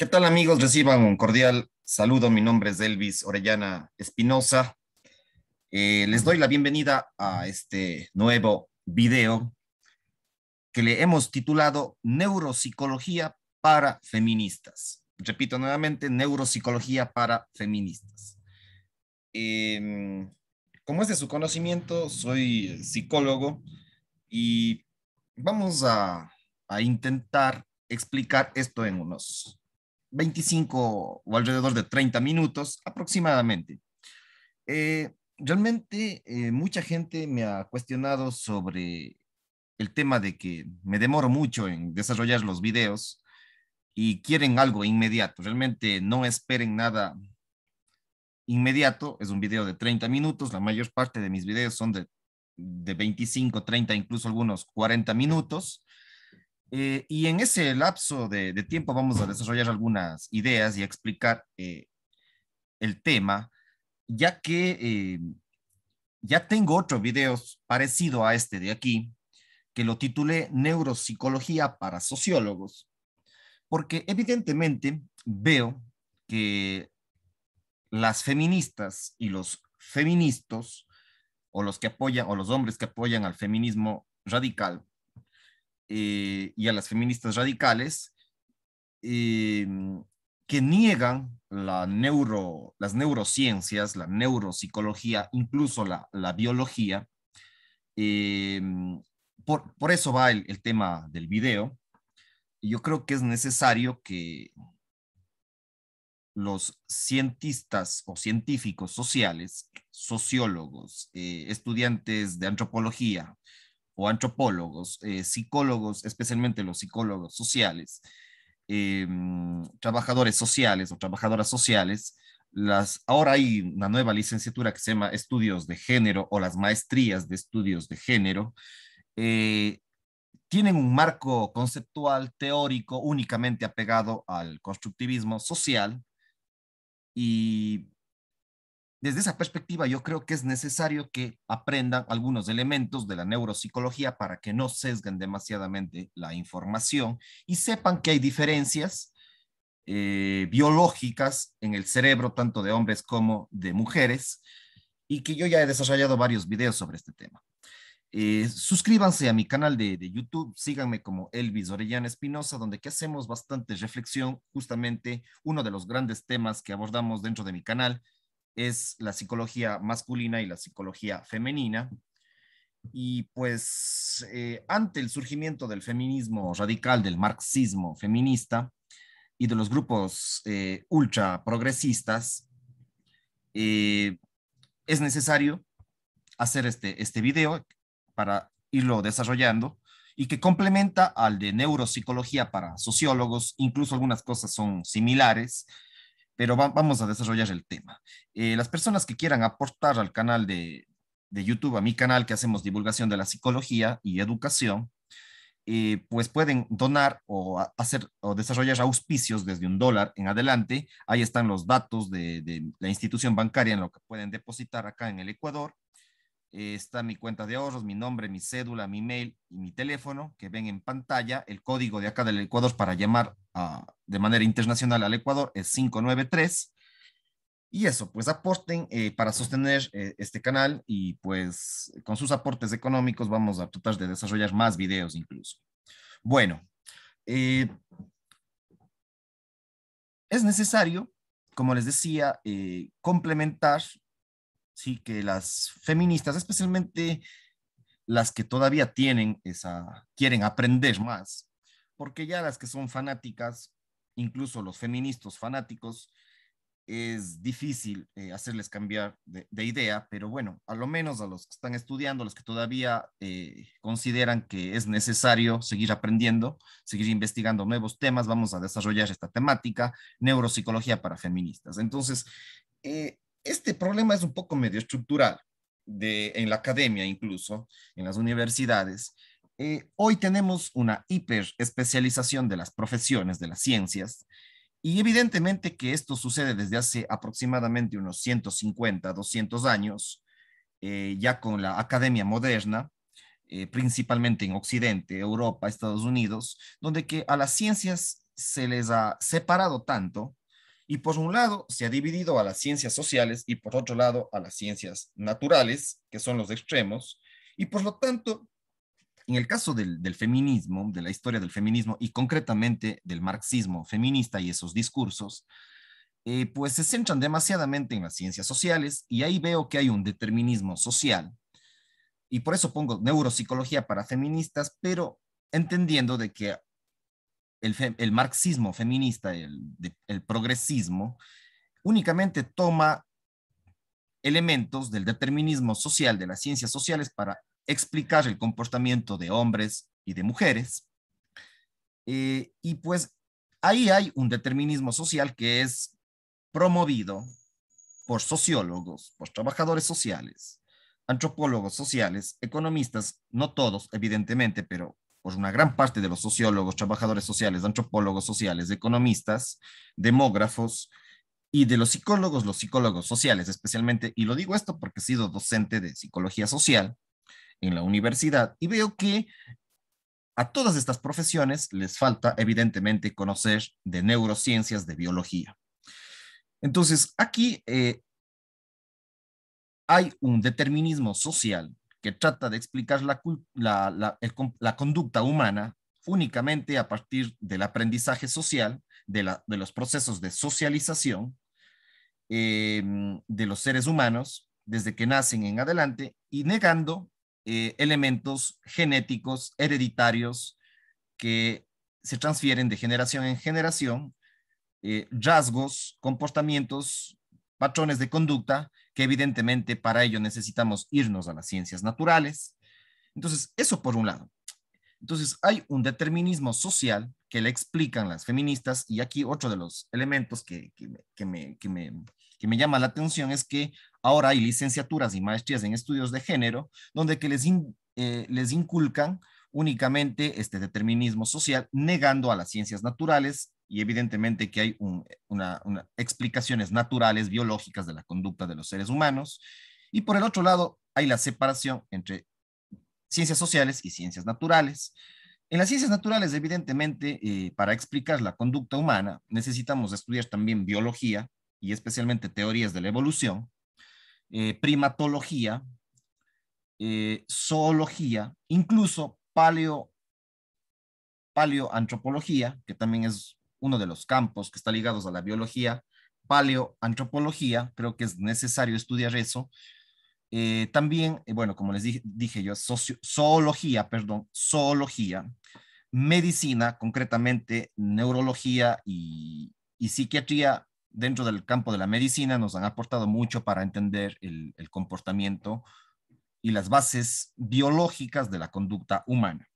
¿Qué tal amigos? Reciban un cordial saludo. Mi nombre es Elvis Orellana Espinosa. Eh, les doy la bienvenida a este nuevo video que le hemos titulado Neuropsicología para feministas. Repito nuevamente, neuropsicología para feministas. Em, como es de su conocimiento, soy psicólogo y vamos a intentar explicar esto en unos 25 o alrededor de 30 minutos aproximadamente. Eh, realmente eh, mucha gente me ha cuestionado sobre el tema de que me demoro mucho en desarrollar los videos y quieren algo inmediato. Realmente no esperen nada inmediato. Es un video de 30 minutos. La mayor parte de mis videos son de, de 25, 30, incluso algunos 40 minutos. Eh, y en ese lapso de, tiempo vamos a desarrollar algunas ideas y explicar eh, el tema, ya que eh, ya tengo otro video parecido a este de aquí, que lo titulé Neuropsicología para Sociólogos, porque evidentemente veo que las feministas y los feministas, o los que apoyan, o los hombres que apoyan al feminismo radical, eh, y a las feministas radicales eh, que niegan neuro, las neurociencias, la neuropsicología, incluso la, biología. Eh, por, eso va el, tema del video. Yo creo que es necesario que los cientistas o científicos sociales, sociólogos, estudiantes de antropología, o antropólogos, eh, psicólogos, especialmente los psicólogos sociales, eh, trabajadores sociales o trabajadoras sociales, las, ahora hay una nueva licenciatura que se llama estudios de género o las maestrías de estudios de género, eh, tienen un marco conceptual teórico únicamente apegado al constructivismo social y desde esa perspectiva, yo creo que es necesario que aprendan algunos elementos de la neuropsicología para que no sesguen demasiadamente la información y sepan que hay diferencias eh, biológicas en el cerebro, tanto de hombres como de mujeres, y que yo ya he desarrollado varios videos sobre este tema. Eh, suscríbanse a mi canal de, YouTube, síganme como Elvis Orellana Espinosa, donde que hacemos bastante reflexión, justamente uno de los grandes temas que abordamos dentro de mi canal es la psicología masculina y la psicología femenina. Y pues eh, ante el surgimiento del feminismo radical, del marxismo feminista y de los grupos eh, ultra progresistas, eh, es necesario hacer este, este video para irlo desarrollando y que complementa al de neuropsicología para sociólogos, incluso algunas cosas son similares, pero vamos a desarrollar el tema. Eh, las personas que quieran aportar al canal de, YouTube, a mi canal que hacemos divulgación de la psicología y educación, eh, pues pueden donar o hacer o desarrollar auspicios desde un dólar en adelante. Ahí están los datos de, de la institución bancaria en lo que pueden depositar acá en el Ecuador está mi cuenta de ahorros, mi nombre, mi cédula, mi mail y mi teléfono que ven en pantalla. El código de acá del Ecuador para llamar ah, de manera internacional al Ecuador es 593. Y eso, pues aporten eh, para sostener eh, este canal y pues con sus aportes económicos vamos a tratar de desarrollar más videos incluso. Bueno, eh, es necesario, como les decía, complementar sí, que las feministas, especialmente las que todavía tienen esa, quieren aprender más, porque ya las que son fanáticas, incluso los feministas fanáticos, es difícil eh, hacerles cambiar de, idea, pero bueno, a lo menos a los que están estudiando, los que todavía eh, consideran que es necesario seguir aprendiendo, seguir investigando nuevos temas, vamos a desarrollar esta temática, neuropsicología para feministas. Entonces, eh, este problema es un poco medio estructural, en la academia incluso, en las universidades. Eh, hoy tenemos una hiperespecialización de las profesiones, de las ciencias, y evidentemente que esto sucede desde hace aproximadamente unos 150, 200 años, eh, ya con la academia moderna, eh, principalmente en Occidente, Europa, Estados Unidos, donde que a las ciencias se les ha separado tanto y por un lado, se ha dividido a las ciencias sociales y por otro lado a las ciencias naturales, que son los extremos. Y por lo tanto, en el caso del, feminismo, de la historia del feminismo y concretamente del marxismo feminista y esos discursos, eh, pues se centran demasiadamente en las ciencias sociales y ahí veo que hay un determinismo social. Y por eso pongo neuropsicología para feministas, pero entendiendo de que el, marxismo feminista, el, progresismo, únicamente toma elementos del determinismo social de las ciencias sociales para explicar el comportamiento de hombres y de mujeres. Eh, y pues ahí hay un determinismo social que es promovido por sociólogos, por trabajadores sociales, antropólogos sociales, economistas, no todos, evidentemente, pero por una gran parte de los sociólogos, trabajadores sociales, antropólogos sociales, economistas, demógrafos y de los psicólogos, los psicólogos sociales especialmente, y lo digo esto porque he sido docente de psicología social en la universidad y veo que a todas estas profesiones les falta evidentemente conocer de neurociencias, de biología. Entonces, aquí eh, hay un determinismo social que trata de explicar la, conducta humana únicamente a partir del aprendizaje social, de, los procesos de socialización em, de los seres humanos desde que nacen en adelante y negando eh, elementos genéticos, hereditarios, que se transfieren de generación en generación, eh, rasgos, comportamientos, patrones de conducta que evidentemente para ello necesitamos irnos a las ciencias naturales. Entonces, eso por un lado. Entonces, hay un determinismo social que le explican las feministas y aquí otro de los elementos que, me, llama la atención es que ahora hay licenciaturas y maestrías en estudios de género donde que les, eh, les inculcan únicamente este determinismo social, negando a las ciencias naturales y evidentemente que hay una, explicaciones naturales, biológicas de la conducta de los seres humanos. Y por el otro lado, hay la separación entre ciencias sociales y ciencias naturales. En las ciencias naturales, evidentemente, eh, para explicar la conducta humana, necesitamos estudiar también biología y especialmente teorías de la evolución, eh, primatología, eh, zoología, incluso paleo, paleoantropología, que también es uno de los campos que está ligados a la biología, paleoantropología, creo que es necesario estudiar eso. Eh, también, eh, bueno, como les dije, yo, zoología, perdón, zoología, medicina, concretamente neurología y, psiquiatría dentro del campo de la medicina nos han aportado mucho para entender el, el comportamiento y las bases biológicas de la conducta humana,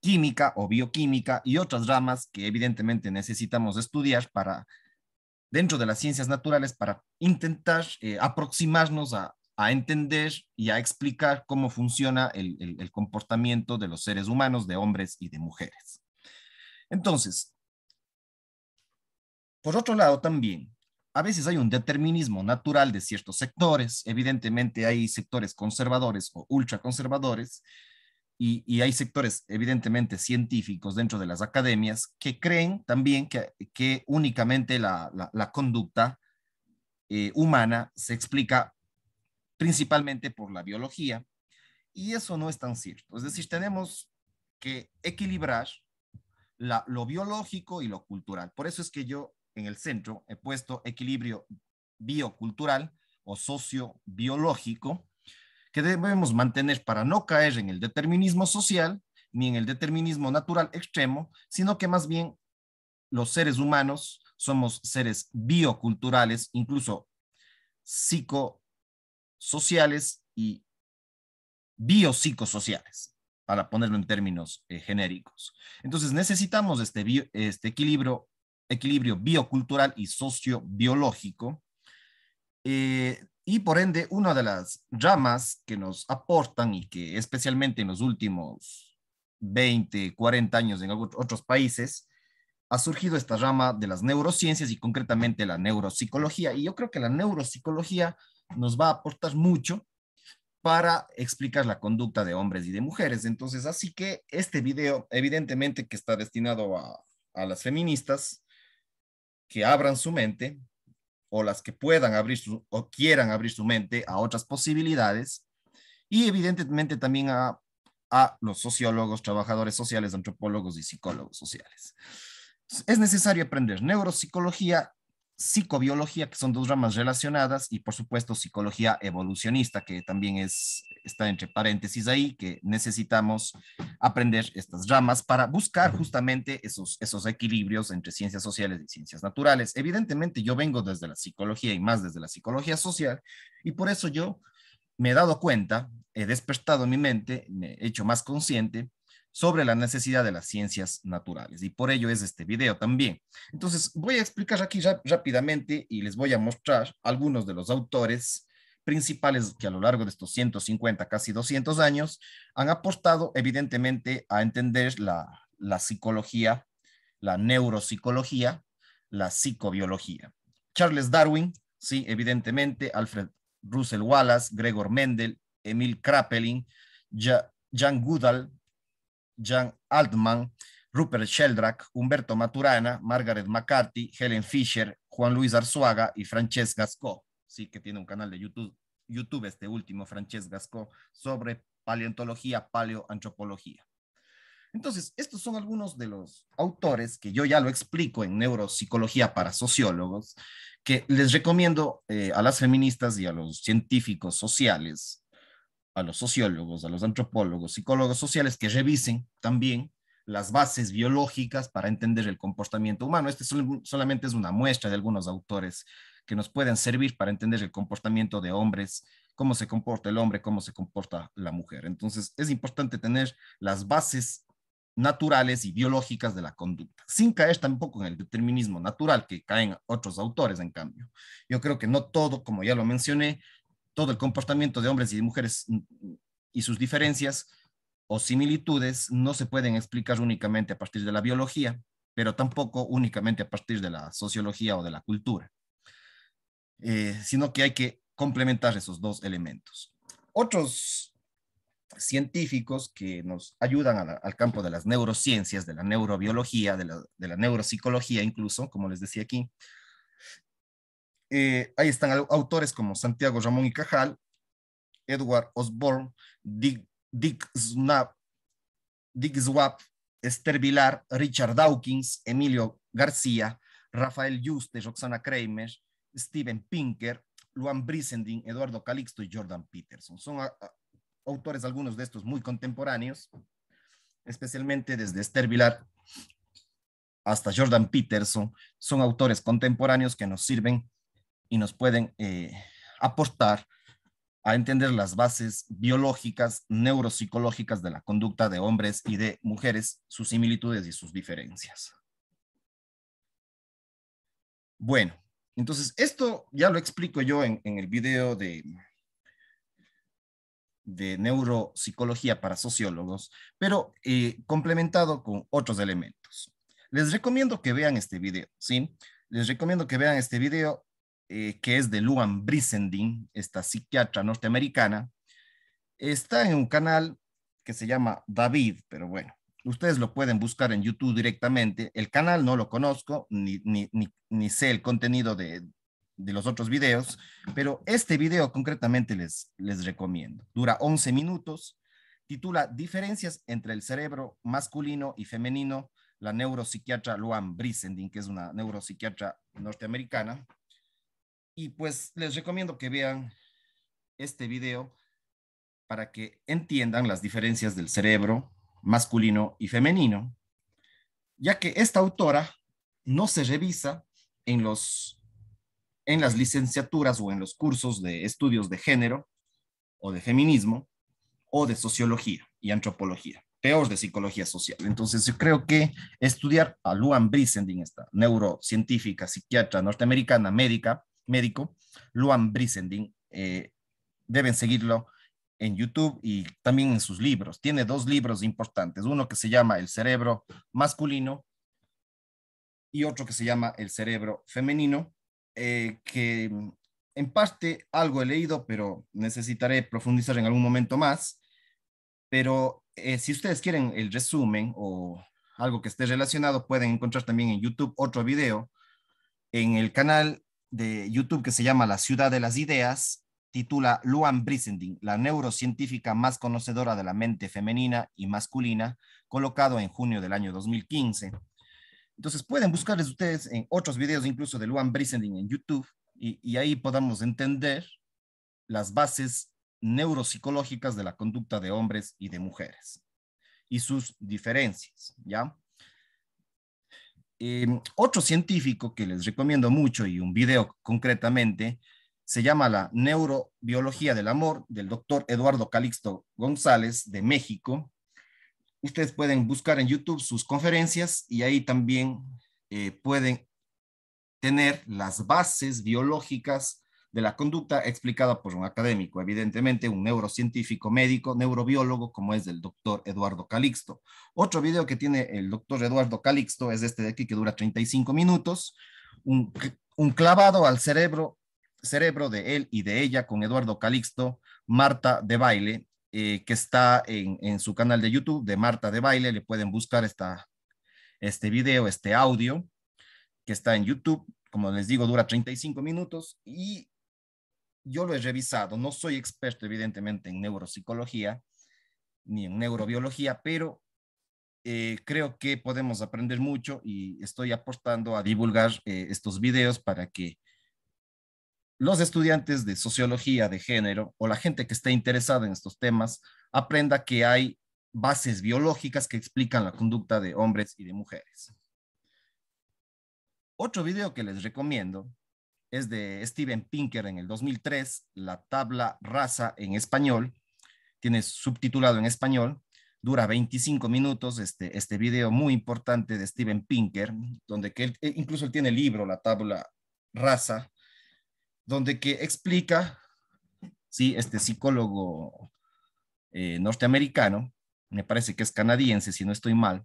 química o bioquímica y otras ramas que evidentemente necesitamos estudiar para dentro de las ciencias naturales para intentar eh, aproximarnos a, entender y a explicar cómo funciona el comportamiento de los seres humanos, de hombres y de mujeres. Entonces, por otro lado también, a veces hay un determinismo natural de ciertos sectores, evidentemente hay sectores conservadores o ultraconservadores, y, y hay sectores evidentemente científicos dentro de las academias que creen también que, únicamente la, conducta eh, humana se explica principalmente por la biología, y eso no es tan cierto. Es decir, tenemos que equilibrar lo biológico y lo cultural. Por eso es que yo en el centro he puesto equilibrio biocultural o sociobiológico que debemos mantener para no caer en el determinismo social ni en el determinismo natural extremo, sino que más bien los seres humanos somos seres bioculturales, incluso psicosociales y biopsicosociales, para ponerlo en términos eh, genéricos. Entonces necesitamos este, este equilibrio equilibrio biocultural y sociobiológico. Eh, y por ende, una de las ramas que nos aportan y que especialmente en los últimos 20, 40 años en otros países, ha surgido esta rama de las neurociencias y concretamente la neuropsicología. Y yo creo que la neuropsicología nos va a aportar mucho para explicar la conducta de hombres y de mujeres. Entonces, así que este video, evidentemente que está destinado a, a las feministas, que abran su mente o las que puedan abrir su, o quieran abrir su mente a otras posibilidades y evidentemente también a, a los sociólogos, trabajadores sociales, antropólogos y psicólogos sociales. Es necesario aprender neuropsicología psicobiología, que son dos ramas relacionadas, y por supuesto psicología evolucionista, que también es, está entre paréntesis ahí, que necesitamos aprender estas ramas para buscar justamente esos, esos equilibrios entre ciencias sociales y ciencias naturales. Evidentemente yo vengo desde la psicología y más desde la psicología social, y por eso yo me he dado cuenta, he despertado mi mente, me he hecho más consciente sobre la necesidad de las ciencias naturales. Y por ello es este video también. Entonces, voy a explicar aquí rápidamente y les voy a mostrar algunos de los autores principales que a lo largo de estos 150, casi 200 años, han aportado evidentemente a entender la, psicología, la neuropsicología, la psicobiología. Charles Darwin, sí, evidentemente, Alfred Russell Wallace, Gregor Mendel, Emil Krappelin, Jan Goodall, Jan Altman, Rupert Sheldrake, Humberto Maturana, Margaret McCarthy, Helen Fisher, Juan Luis Arzuaga y Frances Gasco, sí que tiene un canal de YouTube, YouTube este último, Frances Gasco, sobre paleontología, paleoantropología. Entonces, estos son algunos de los autores que yo ya lo explico en Neuropsicología para Sociólogos, que les recomiendo eh, a las feministas y a los científicos sociales a los sociólogos, a los antropólogos, psicólogos sociales que revisen también las bases biológicas para entender el comportamiento humano. Este solamente es una muestra de algunos autores que nos pueden servir para entender el comportamiento de hombres, cómo se comporta el hombre, cómo se comporta la mujer. Entonces, es importante tener las bases naturales y biológicas de la conducta, sin caer tampoco en el determinismo natural que caen otros autores, en cambio. Yo creo que no todo, como ya lo mencioné, todo el comportamiento de hombres y mujeres y sus diferencias o similitudes no se pueden explicar únicamente a partir de la biología, pero tampoco únicamente a partir de la sociología o de la cultura, eh, sino que hay que complementar esos dos elementos. Otros científicos que nos ayudan al campo de las neurociencias, de la neurobiología, de la, de la neuropsicología incluso, como les decía aquí, eh, ahí están autores como Santiago Ramón y Cajal, Edward Osborne, Dick, Dick, Dick Esther Vilar, Richard Dawkins, Emilio García, Rafael Juste, Roxana Kramer, Steven Pinker, Luan Brissendin, Eduardo Calixto y Jordan Peterson. Son ah, ah, autores, algunos de estos muy contemporáneos, especialmente desde Esther Vilar hasta Jordan Peterson, son autores contemporáneos que nos sirven y nos pueden eh, aportar a entender las bases biológicas, neuropsicológicas de la conducta de hombres y de mujeres, sus similitudes y sus diferencias. Bueno, entonces esto ya lo explico yo en, el video de, de neuropsicología para sociólogos, pero eh, complementado con otros elementos. Les recomiendo que vean este video, ¿sí? Les recomiendo que vean este video eh, que es de Luan Brissendin, esta psiquiatra norteamericana, está en un canal que se llama David, pero bueno, ustedes lo pueden buscar en YouTube directamente. El canal no lo conozco, ni, sé el contenido de, los otros videos, pero este video concretamente les, les recomiendo. Dura 11 minutos, titula Diferencias entre el cerebro masculino y femenino, la neuropsiquiatra Luan Brissendin, que es una neuropsiquiatra norteamericana. Y pues les recomiendo que vean este video para que entiendan las diferencias del cerebro masculino y femenino, ya que esta autora no se revisa en, los, en las licenciaturas o en los cursos de estudios de género o de feminismo o de sociología y antropología, peor de psicología social. Entonces yo creo que estudiar a Luan Brissending, esta neurocientífica, psiquiatra norteamericana, médica, médico, Luan Brisendin. Eh, deben seguirlo en YouTube y también en sus libros. Tiene dos libros importantes, uno que se llama El cerebro masculino y otro que se llama El cerebro femenino, eh, que mm, en parte algo he leído, pero necesitaré profundizar en algún momento más. Pero eh, si ustedes quieren el resumen o algo que esté relacionado, pueden encontrar también en YouTube otro video en el canal de YouTube que se llama La Ciudad de las Ideas titula Luan Brissending, la neurocientífica más conocedora de la mente femenina y masculina, colocado en junio del año 2015. Entonces pueden buscarles ustedes en otros videos incluso de Luan Brissending en YouTube y, y ahí podamos entender las bases neuropsicológicas de la conducta de hombres y de mujeres y sus diferencias, ¿ya? otro científico que les recomiendo mucho y un video concretamente se llama La Neurobiología del Amor del doctor Eduardo Calixto González de México. Ustedes pueden buscar en YouTube sus conferencias y ahí también eh, pueden tener las bases biológicas de la conducta explicada por un académico, evidentemente un neurocientífico médico, neurobiólogo, como es el doctor Eduardo Calixto. Otro video que tiene el doctor Eduardo Calixto es este de aquí, que dura 35 minutos, un, clavado al cerebro, cerebro de él y de ella con Eduardo Calixto, Marta de Baile, eh, que está en, su canal de YouTube de Marta de Baile, le pueden buscar esta, este video, este audio, que está en YouTube, como les digo, dura 35 minutos y yo lo he revisado, no soy experto evidentemente en neuropsicología ni en neurobiología, pero eh, creo que podemos aprender mucho y estoy aportando a divulgar eh, estos videos para que los estudiantes de sociología de género o la gente que esté interesada en estos temas aprenda que hay bases biológicas que explican la conducta de hombres y de mujeres. Otro video que les recomiendo es de Steven Pinker en el 2003, La tabla Raza en español, tiene subtitulado en español, dura 25 minutos este, este video muy importante de Steven Pinker, donde que e incluso tiene el libro, La tabla Raza, donde que explica, sí, este psicólogo eh, norteamericano, me parece que es canadiense, si no estoy mal,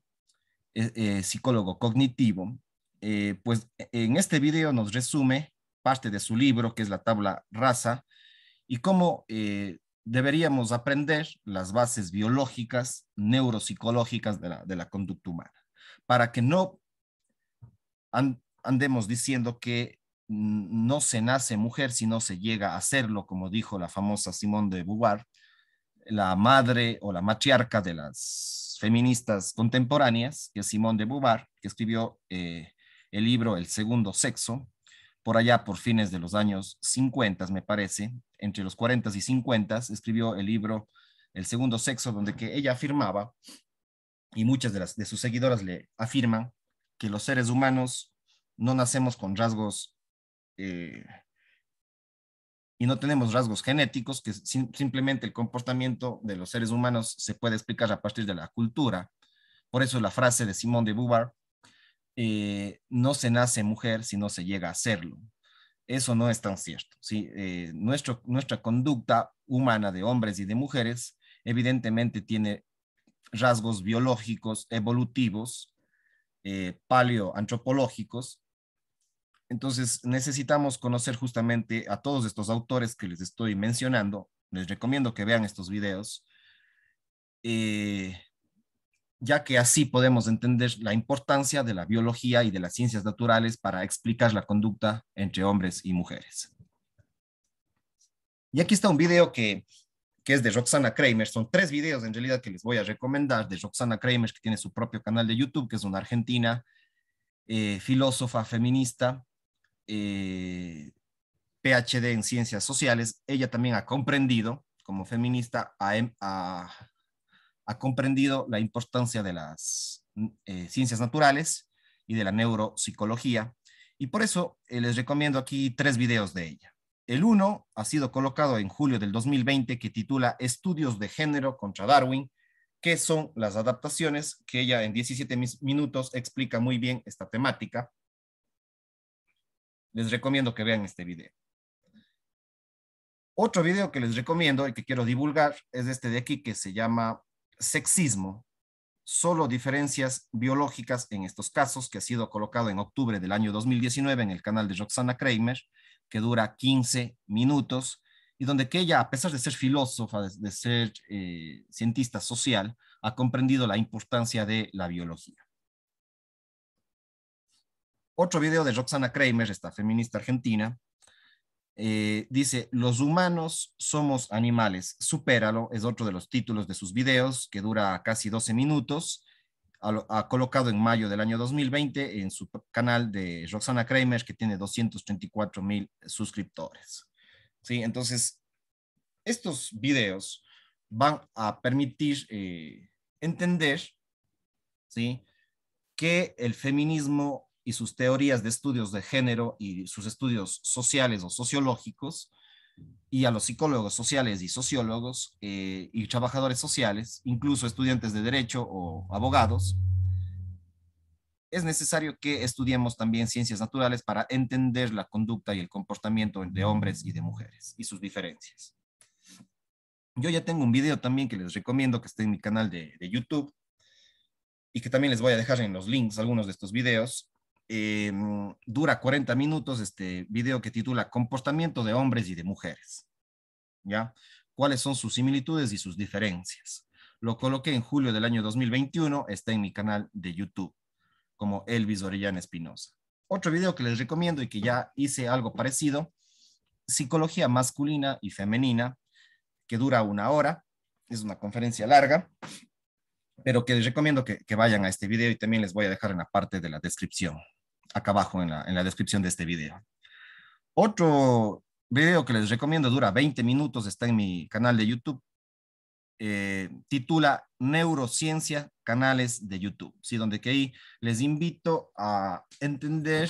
e, eh, psicólogo cognitivo, eh, pues e, en este video nos resume parte de su libro, que es la tabla raza y cómo eh, deberíamos aprender las bases biológicas, neuropsicológicas de la, conducta humana, para que no andemos diciendo que no se nace mujer, si no se llega a serlo, como dijo la famosa Simone de Beauvoir, la madre o la matriarca de las feministas contemporáneas, que es Simone de Beauvoir, que escribió eh, el libro El Segundo Sexo, por allá por fines de los años 50, me parece, entre los 40 y 50, escribió el libro El Segundo Sexo, donde que ella afirmaba, y muchas de, las, de sus seguidoras le afirman, que los seres humanos no nacemos con rasgos eh, y no tenemos rasgos genéticos, que simplemente el comportamiento de los seres humanos se puede explicar a partir de la cultura. Por eso la frase de Simone de Beauvoir, eh, no se nace mujer si no se llega a serlo. Eso no es tan cierto. Eh, nuestra conducta humana de hombres y de mujeres evidentemente tiene rasgos biológicos, evolutivos, eh, paleoantropológicos. Entonces necesitamos conocer justamente a todos estos autores que les estoy mencionando. Les recomiendo que vean estos videos ya que así podemos entender la importancia de la biología y de las ciencias naturales para explicar la conducta entre hombres y mujeres. Y aquí está un video que, es de Roxana Kramer. Son tres videos en realidad que les voy a recomendar de Roxana Kramer, que tiene su propio canal de YouTube, que es una argentina, eh, filósofa feminista, eh, PhD en ciencias sociales. Ella también ha comprendido como feminista a, em, a ha comprendido la importancia de las mm, eh, ciencias naturales y de la neuropsicología. Y por eso eh, les recomiendo aquí tres videos de ella. El uno ha sido colocado en julio del 2020 que titula Estudios de género contra Darwin, que son las adaptaciones que ella en 17 minutos explica muy bien esta temática. Les recomiendo que vean este video. Otro video que les recomiendo y que quiero divulgar es este de aquí que se llama sexismo, solo diferencias biológicas en estos casos, que ha sido colocado en octubre del año 2019 en el canal de Roxana Kramer, que dura 15 minutos, y donde que ella, a pesar de ser filósofa, de, ser eh, cientista social, ha comprendido la importancia de la biología. Otro video de Roxana Kramer, esta feminista argentina, eh, dice, los humanos somos animales, supéralo, es otro de los títulos de sus videos que dura casi 12 minutos. Ha, colocado en mayo del año 2020 en su canal de Roxana Kramer, que tiene 234 mil suscriptores. Sí, entonces, estos videos van a permitir eh, entender ¿sí? que el feminismo y sus teorías de estudios de género y sus estudios sociales o sociológicos, y a los psicólogos sociales y sociólogos eh, y trabajadores sociales, incluso estudiantes de derecho o abogados, es necesario que estudiemos también ciencias naturales para entender la conducta y el comportamiento de hombres y de mujeres y sus diferencias. Yo ya tengo un video también que les recomiendo que esté en mi canal de, de YouTube y que también les voy a dejar en los links algunos de estos videos Em, dura 40 minutos este video que titula Comportamiento de hombres y de mujeres. ¿Ya? ¿Cuáles son sus similitudes y sus diferencias? Lo coloqué en julio del año 2021, está en mi canal de YouTube como Elvis Orellana Espinosa. Otro video que les recomiendo y que ya hice algo parecido, Psicología masculina y femenina, que dura una hora, es una conferencia larga, pero que les recomiendo que, vayan a este video y también les voy a dejar en la parte de la descripción, acá abajo en la, descripción de este video. Otro video que les recomiendo dura 20 minutos, está en mi canal de YouTube, eh, titula Neurociencia, canales de YouTube, ¿sí? donde que ahí les invito a entender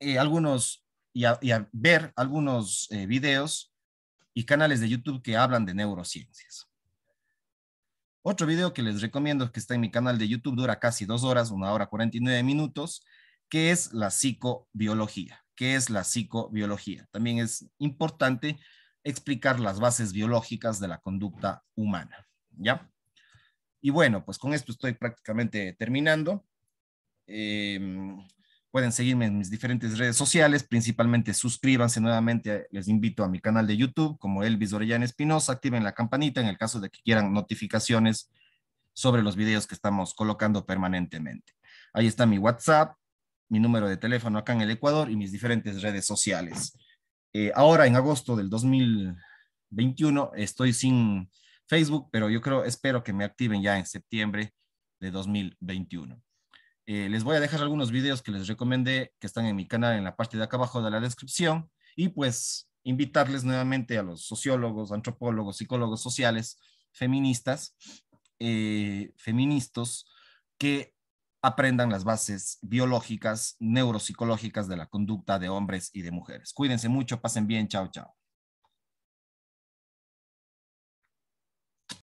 eh, algunos y a, ver algunos eh, videos y canales de YouTube que hablan de neurociencias. Otro video que les recomiendo que está en mi canal de YouTube dura casi dos horas, una hora 49 minutos, que es la psicobiología. ¿Qué es la psicobiología? También es importante explicar las bases biológicas de la conducta humana, ¿ya? Y bueno, pues con esto estoy prácticamente terminando. Em, Pueden seguirme en mis diferentes redes sociales, principalmente suscríbanse nuevamente, eh, les invito a mi canal de YouTube como Elvis Orellana Espinosa, activen la campanita en el caso de que quieran notificaciones sobre los videos que estamos colocando permanentemente. Ahí está mi WhatsApp, mi número de teléfono acá en el Ecuador y mis diferentes redes sociales. Eh, ahora, en agosto del 2021, estoy sin Facebook, pero yo creo, espero que me activen ya en septiembre de 2021. Eh, les voy a dejar algunos videos que les recomendé que están en mi canal en la parte de acá abajo de la descripción y pues invitarles nuevamente a los sociólogos, antropólogos, psicólogos sociales, feministas, eh, feministas que aprendan las bases biológicas, neuropsicológicas de la conducta de hombres y de mujeres. Cuídense mucho, pasen bien, chao, chao.